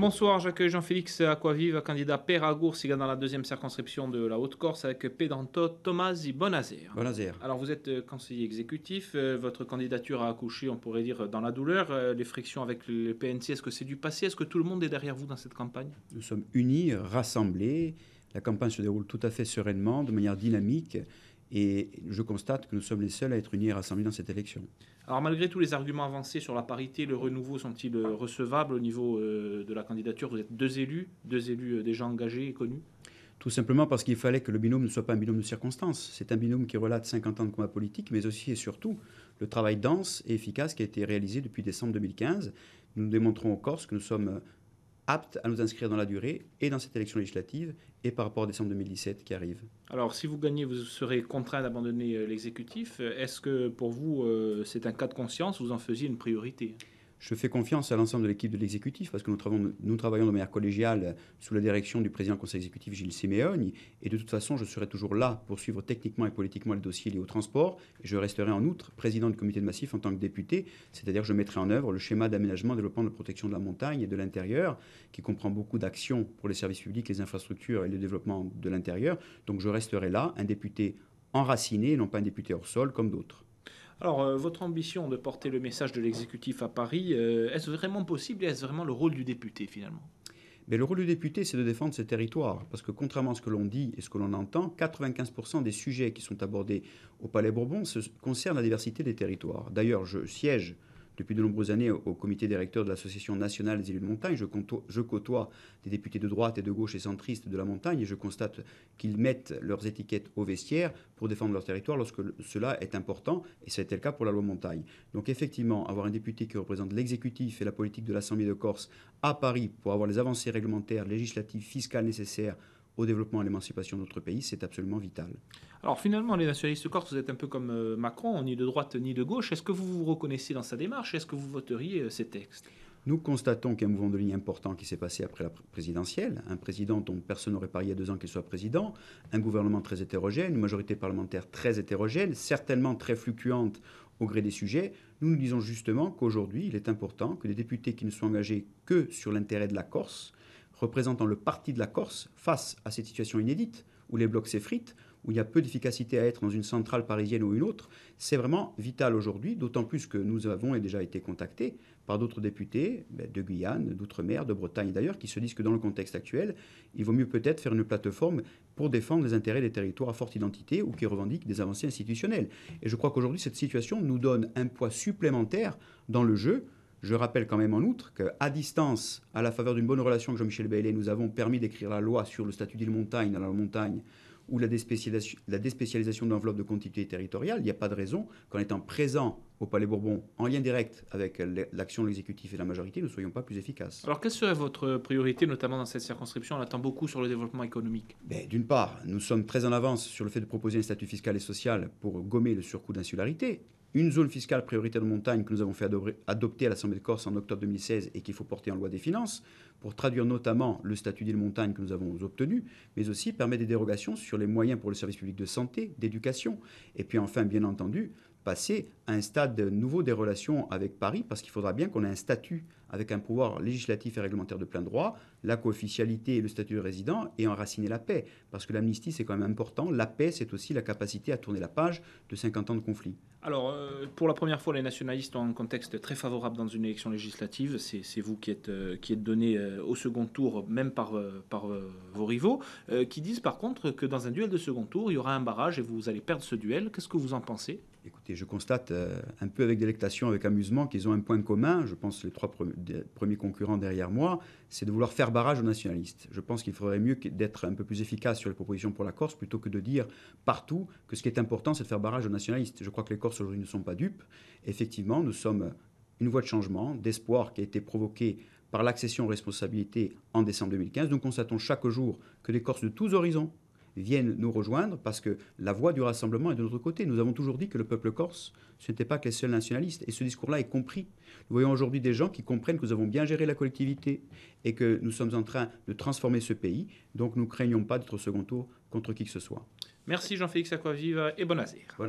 Bonsoir, j'accueille Jean-Félix Aquavive, candidat père à Gours, dans la deuxième circonscription de la Haute-Corse avec Pédanto Thomas Bonazer. Bonazer. Alors vous êtes euh, conseiller exécutif, euh, votre candidature a accouché, on pourrait dire, dans la douleur. Euh, les frictions avec le PNC, est-ce que c'est du passé Est-ce que tout le monde est derrière vous dans cette campagne Nous sommes unis, rassemblés. La campagne se déroule tout à fait sereinement, de manière dynamique. Et je constate que nous sommes les seuls à être unis et rassemblés dans cette élection. Alors malgré tous les arguments avancés sur la parité, le renouveau sont-ils euh, recevables au niveau euh, de la candidature Vous êtes deux élus, deux élus euh, déjà engagés et connus tout simplement parce qu'il fallait que le binôme ne soit pas un binôme de circonstances. C'est un binôme qui relate 50 ans de combat politique, mais aussi et surtout le travail dense et efficace qui a été réalisé depuis décembre 2015. Nous démontrons aux Corse que nous sommes aptes à nous inscrire dans la durée et dans cette élection législative et par rapport à décembre 2017 qui arrive. Alors si vous gagnez, vous serez contraint d'abandonner euh, l'exécutif. Euh, est-ce que pour vous, euh, c'est un cas de conscience, vous en faisiez une priorité je fais confiance à l'ensemble de l'équipe de l'exécutif parce que nous travaillons, de manière collégiale euh, sous la direction du président du conseil exécutif Gilles siméon Et de toute façon, je serai toujours là pour suivre techniquement et politiquement les dossiers liés au transport. Je resterai en outre président du comité de massif en tant que député, c'est-à-dire je mettrai en œuvre le schéma d'aménagement, développement de protection de la montagne et de l'intérieur, qui comprend beaucoup d'actions pour les services publics, les infrastructures et le développement de l'intérieur. Donc je resterai là, un député enraciné, non pas un député hors sol comme d'autres. Alors, euh, votre ambition de porter le message de l'exécutif à Paris, euh, est-ce vraiment possible et est-ce vraiment le rôle du député finalement mais le rôle du député, c'est de défendre ses territoires. Parce que contrairement à ce que l'on dit et ce que l'on entend, 95% des sujets qui sont abordés au Palais Bourbon concernent la diversité des territoires. D'ailleurs, je siège depuis de nombreuses années, au comité directeur de l'Association nationale des élus de montagne, je, côtoie des députés de droite et de gauche et centristes de la montagne et je constate qu'ils mettent leurs étiquettes au vestiaire pour défendre leur territoire lorsque cela est important et été le cas pour la loi montagne. Donc effectivement, avoir un député qui représente l'exécutif et la politique de l'Assemblée de Corse à Paris pour avoir les avancées réglementaires, législatives, fiscales nécessaires au développement et à l'émancipation de notre pays, c'est absolument vital. Alors finalement, les nationalistes Corse, vous êtes un peu comme euh, Macron, ni de droite ni de gauche. Est-ce que vous vous reconnaissez dans sa démarche Est-ce que vous voteriez ces euh, textes nous constatons qu'il y a un mouvement de ligne important qui s'est passé après la présidentielle. Un président dont personne n'aurait parié il y a deux ans qu'il soit président, un gouvernement très hétérogène, une majorité parlementaire très hétérogène, certainement très fluctuante au gré des sujets. Nous nous disons justement qu'aujourd'hui, il est important que les députés qui ne soient engagés que sur l'intérêt de la Corse représentant le parti de la Corse face à cette situation inédite où les blocs s'effritent, où il y a peu d'efficacité à être dans une centrale parisienne ou une autre, c'est vraiment vital aujourd'hui, d'autant plus que nous avons déjà été contactés par d'autres députés ben, de Guyane, d'Outre-mer, de Bretagne d'ailleurs, qui se disent que dans le contexte actuel, il vaut mieux peut-être faire une plateforme pour défendre les intérêts des territoires à forte identité ou qui revendiquent des avancées institutionnelles. Et je crois qu'aujourd'hui, cette situation nous donne un poids supplémentaire dans le jeu je rappelle quand même en outre qu'à distance, à la faveur d'une bonne relation avec Jean-Michel Baillet, nous avons permis d'écrire la loi sur le statut d'île montagne dans la montagne ou la déspécialisation, la déspécialisation de quantité territoriale. Il n'y a pas de raison qu'en étant présent au Palais Bourbon, en lien direct avec l'action de l'exécutif et la majorité, nous ne soyons pas plus efficaces. Alors, quelle serait votre priorité, notamment dans cette circonscription On attend beaucoup sur le développement économique. Ben, d'une part, nous sommes très en avance sur le fait de proposer un statut fiscal et social pour gommer le surcoût d'insularité une zone fiscale prioritaire de montagne que nous avons fait adopter à l'Assemblée de Corse en octobre 2016 et qu'il faut porter en loi des finances, pour traduire notamment le statut d'île montagne que nous avons obtenu, mais aussi permet des dérogations sur les moyens pour le service public de santé, d'éducation, et puis enfin, bien entendu, passer à un stade nouveau des relations avec Paris, parce qu'il faudra bien qu'on ait un statut avec un pouvoir législatif et réglementaire de plein droit, la co-officialité et le statut de résident, et enraciner la paix. Parce que l'amnistie, c'est quand même important. La paix, c'est aussi la capacité à tourner la page de 50 ans de conflit. Alors, euh, pour la première fois, les nationalistes ont un contexte très favorable dans une élection législative. C'est vous qui êtes, euh, qui êtes donné euh, au second tour, même par, par vos rivaux, qui disent par contre que dans un duel de second tour, il y aura un barrage et vous allez perdre ce duel. Qu'est-ce que vous en pensez Écoutez, je constate euh, un peu avec délectation, avec amusement, qu'ils ont un point commun. Je pense les trois premiers, premiers concurrents derrière moi, c'est de vouloir faire barrage aux nationalistes. Je pense qu'il faudrait mieux d'être un peu plus efficace sur les propositions pour la Corse plutôt que de dire partout que ce qui est important, c'est de faire barrage aux nationalistes. Je crois que les Corses aujourd'hui ne sont pas dupes. Effectivement, nous sommes une voie de changement, d'espoir qui a été provoquée par l'accession aux responsabilités en décembre 2015. Nous constatons chaque jour que les Corses de tous horizons viennent nous rejoindre parce que la voix du rassemblement est de notre côté. Nous avons toujours dit que le peuple corse, ce n'était pas que les seuls nationalistes. Et ce discours-là est compris. Nous voyons aujourd'hui des gens qui comprennent que nous avons bien géré la collectivité et que nous sommes en train de transformer ce pays. Donc nous ne craignons pas d'être au second tour contre qui que ce soit. Merci Jean-Félix Aquavive et bon azir. Bon